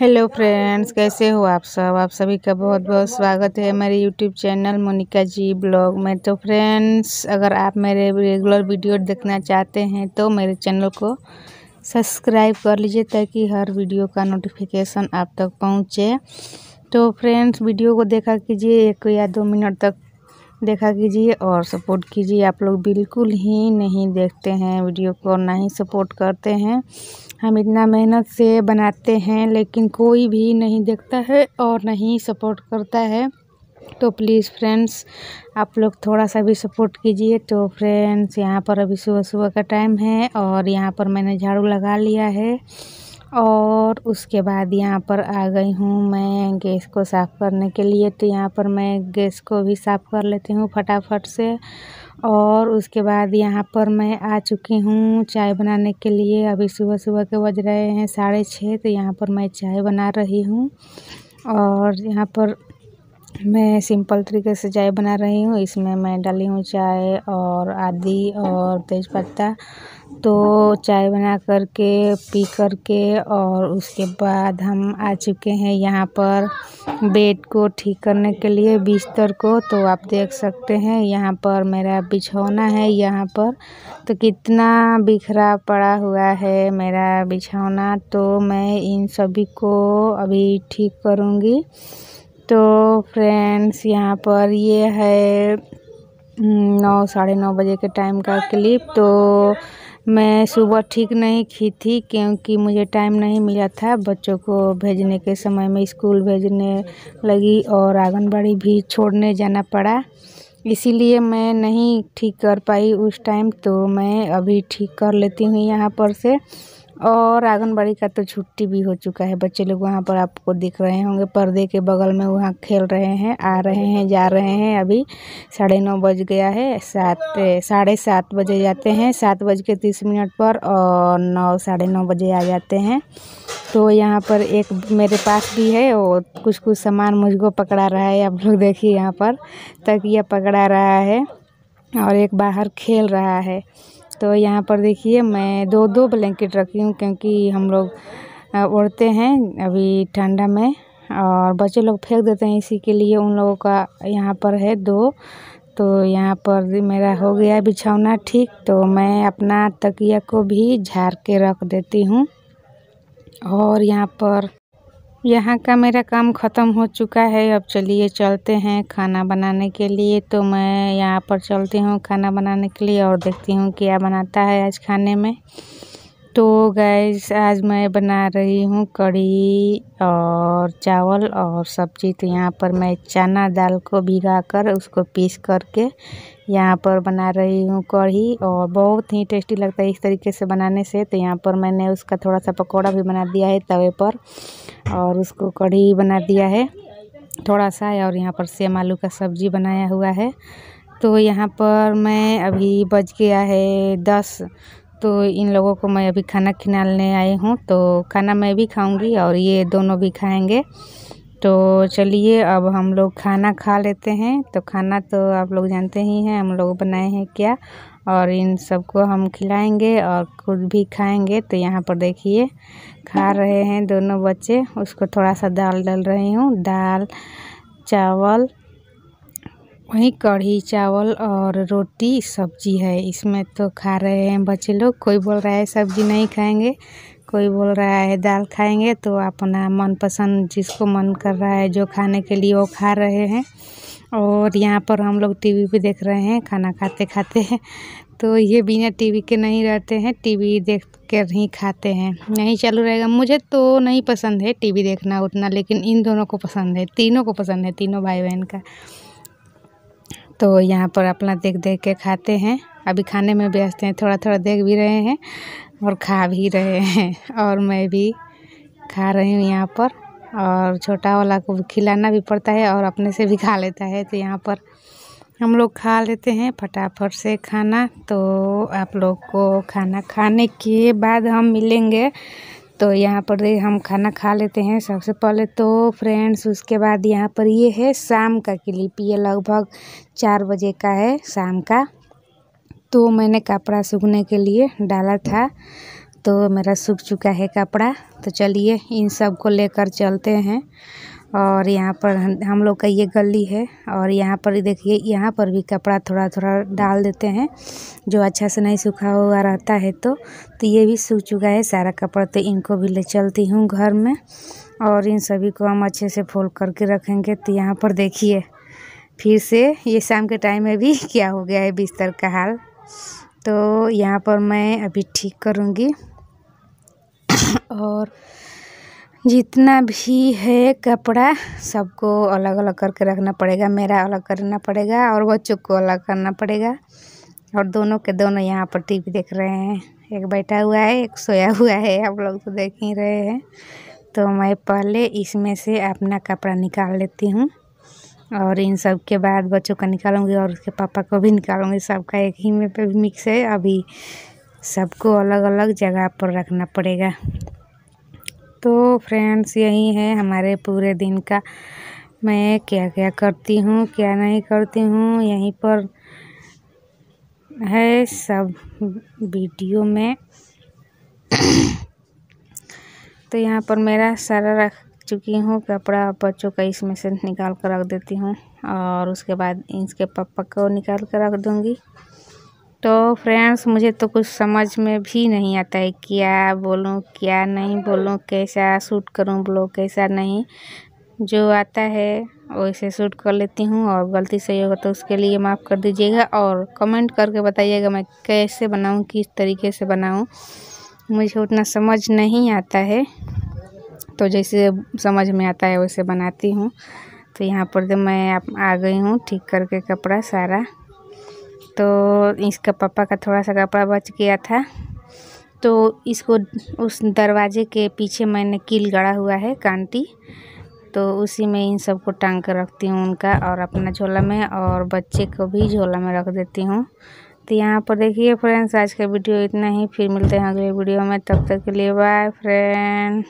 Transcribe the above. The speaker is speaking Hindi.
हेलो फ्रेंड्स कैसे हो आप सब आप सभी का बहुत बहुत स्वागत है मेरे YouTube channel Monika ji blog में तो फ्रेंड्स अगर आप मेरे रेगुलर वीडियो देखना चाहते हैं तो मेरे चैनल को सब्सक्राइब कर लीजिए ताकि हर वीडियो का नोटिफिकेशन आप तक पहुंचे तो फ्रेंड्स वीडियो को देखा कीजिए एक या दो मिनट तक देखा कीजिए और सपोर्ट कीजिए आप लोग बिल्कुल ही नहीं देखते हैं वीडियो को ना ही सपोर्ट करते हैं हम इतना मेहनत से बनाते हैं लेकिन कोई भी नहीं देखता है और नहीं सपोर्ट करता है तो प्लीज़ फ्रेंड्स आप लोग थोड़ा सा भी सपोर्ट कीजिए तो फ्रेंड्स यहाँ पर अभी सुबह सुबह का टाइम है और यहाँ पर मैंने झाड़ू लगा लिया है और उसके बाद यहाँ पर आ गई हूँ मैं गैस को साफ़ करने के लिए तो यहाँ पर मैं गैस को भी साफ़ कर लेती हूँ फटाफट से और उसके बाद यहाँ पर मैं आ चुकी हूँ चाय बनाने के लिए अभी सुबह सुबह के बज रहे हैं साढ़े छः तो यहाँ पर मैं चाय बना रही हूँ और यहाँ पर मैं सिंपल तरीके से चाय बना रही हूँ इसमें मैं डाली हूँ चाय और आदि और तेज़पत्ता तो चाय बना करके पी कर के और उसके बाद हम आ चुके हैं यहाँ पर बेड को ठीक करने के लिए बिस्तर को तो आप देख सकते हैं यहाँ पर मेरा बिछौना है यहाँ पर तो कितना बिखरा पड़ा हुआ है मेरा बिछौना तो मैं इन सभी को अभी ठीक करूँगी तो फ्रेंड्स यहाँ पर ये है हम्म, नौ साढ़े नौ बजे के टाइम का क्लिप तो मैं सुबह ठीक नहीं की थी क्योंकि मुझे टाइम नहीं मिला था बच्चों को भेजने के समय में स्कूल भेजने लगी और आंगनबाड़ी भी छोड़ने जाना पड़ा इसीलिए मैं नहीं ठीक कर पाई उस टाइम तो मैं अभी ठीक कर लेती हूँ यहाँ पर से और आंगनबाड़ी का तो छुट्टी भी हो चुका है बच्चे लोग वहाँ पर आपको दिख रहे होंगे पर्दे के बगल में वहाँ खेल रहे हैं आ रहे हैं जा रहे हैं अभी साढ़े नौ बज गया है सात साढ़े सात बजे जाते हैं सात बज के तीस मिनट पर और नौ साढ़े नौ बजे आ जाते हैं तो यहाँ पर एक मेरे पास भी है और कुछ कुछ सामान मुझको पकड़ा रहा है आप लोग देखिए यहाँ पर तकिया पकड़ा रहा है और एक बाहर खेल रहा है तो यहाँ पर देखिए मैं दो दो ब्लैंकेट रखी हूँ क्योंकि हम लोग उड़ते हैं अभी ठंडा में और बच्चे लोग फेंक देते हैं इसी के लिए उन लोगों का यहाँ पर है दो तो यहाँ पर मेरा हो गया बिछौना ठीक तो मैं अपना तकिया को भी झाड़ के रख देती हूँ और यहाँ पर यहाँ का मेरा काम ख़त्म हो चुका है अब चलिए चलते हैं खाना बनाने के लिए तो मैं यहाँ पर चलती हूँ खाना बनाने के लिए और देखती हूँ क्या बनाता है आज खाने में तो गैस आज मैं बना रही हूँ कड़ी और चावल और सब्जी तो यहाँ पर मैं चना दाल को भिगा कर उसको पीस करके यहाँ पर बना रही हूँ कढ़ी और बहुत ही टेस्टी लगता है इस तरीके से बनाने से तो यहाँ पर मैंने उसका थोड़ा सा पकौड़ा भी बना दिया है तवे पर और उसको कढ़ी बना दिया है थोड़ा सा और यहाँ पर सेम आलू का सब्जी बनाया हुआ है तो यहाँ पर मैं अभी बज गया है दस तो इन लोगों को मैं अभी खाना खिलाने आई हूँ तो खाना मैं भी खाऊंगी और ये दोनों भी खाएंगे तो चलिए अब हम लोग खाना खा लेते हैं तो खाना तो आप लोग जानते ही हैं हम लोग बनाए हैं क्या और इन सबको हम खिलाएंगे और खुद भी खाएंगे तो यहाँ पर देखिए खा रहे हैं दोनों बच्चे उसको थोड़ा सा दाल डाल रही हूँ दाल चावल वहीं कढ़ी चावल और रोटी सब्जी है इसमें तो खा रहे हैं बच्चे लोग कोई बोल रहा है सब्जी नहीं खाएंगे कोई बोल रहा है दाल खाएंगे तो अपना मनपसंद जिसको मन कर रहा है जो खाने के लिए वो खा रहे हैं और यहाँ पर हम लोग टीवी भी देख रहे हैं खाना खाते खाते हैं तो ये बिना टीवी के नहीं रहते हैं टीवी देख कर ही खाते हैं नहीं चालू रहेगा मुझे तो नहीं पसंद है टीवी देखना उतना लेकिन इन दोनों को पसंद है तीनों को पसंद है तीनों भाई बहन का तो यहाँ पर अपना देख देख के खाते हैं अभी खाने में व्यस्त हैं थोड़ा थोड़ा देख भी रहे हैं और खा भी रहे हैं और मैं भी खा रही हूँ यहाँ पर और छोटा वाला को खिलाना भी पड़ता है और अपने से भी खा लेता है तो यहाँ पर हम लोग खा लेते हैं फटाफट से खाना तो आप लोग को खाना खाने के बाद हम मिलेंगे तो यहाँ पर हम खाना खा लेते हैं सबसे पहले तो फ्रेंड्स उसके बाद यहाँ पर ये है शाम का क्लिप ये लगभग चार बजे का है शाम का तो मैंने कपड़ा सूखने के लिए डाला था तो मेरा सूख चुका है कपड़ा तो चलिए इन सब को लेकर चलते हैं और यहाँ पर हम लोग का ये गली है और यहाँ पर देखिए यहाँ पर भी कपड़ा थोड़ा थोड़ा डाल देते हैं जो अच्छा से नहीं सूखा हुआ रहता है तो तो ये भी सूख चुका है सारा कपड़ा तो इनको भी ले चलती हूँ घर में और इन सभी को हम अच्छे से फोल्ड करके रखेंगे तो यहाँ पर देखिए फिर से ये शाम के टाइम में भी क्या हो गया है बिस्तर का हाल तो यहाँ पर मैं अभी ठीक करूँगी और जितना भी है कपड़ा सबको अलग अलग करके रखना पड़ेगा मेरा अलग करना पड़ेगा और बच्चों को अलग करना पड़ेगा और दोनों के दोनों यहाँ पर टीवी देख रहे हैं एक बैठा हुआ है एक सोया हुआ है आप लोग तो देख ही रहे हैं तो मैं पहले इसमें से अपना कपड़ा निकाल लेती हूँ और इन सब के बाद बच्चों का निकालूंगी और उसके पापा को भी निकालूंगी सबका एक ही में पे मिक्स है अभी सबको अलग अलग जगह पर रखना पड़ेगा तो फ्रेंड्स यही है हमारे पूरे दिन का मैं क्या क्या करती हूँ क्या नहीं करती हूँ यहीं पर है सब वीडियो में तो यहाँ पर मेरा सारा रख चुकी हूँ कपड़ा बच्चों का इसमें से निकाल कर रख देती हूँ और उसके बाद इसके पापा को निकाल कर रख दूँगी तो फ्रेंड्स मुझे तो कुछ समझ में भी नहीं आता है क्या बोलूँ क्या नहीं बोलूँ कैसा शूट करूँ ब्लॉग कैसा नहीं जो आता है वैसे शूट कर लेती हूँ और गलती सही होगा तो उसके लिए माफ़ कर दीजिएगा और कमेंट करके बताइएगा मैं कैसे बनाऊँ किस तरीके से बनाऊँ मुझे उतना समझ नहीं आता है तो जैसे समझ में आता है वैसे बनाती हूँ तो यहाँ पर तो मैं आ गई हूँ ठीक करके कपड़ा सारा तो इसका पापा का थोड़ा सा कपड़ा बच गया था तो इसको उस दरवाजे के पीछे मैंने कील गड़ा हुआ है कांटी तो उसी में इन सबको टांग कर रखती हूँ उनका और अपना झोला में और बच्चे को भी झोला में रख देती हूँ तो यहाँ पर देखिए फ्रेंड्स आज का वीडियो इतना ही फिर मिलते हैं अगले वीडियो में तब तक के लिए बाय फ्रेंड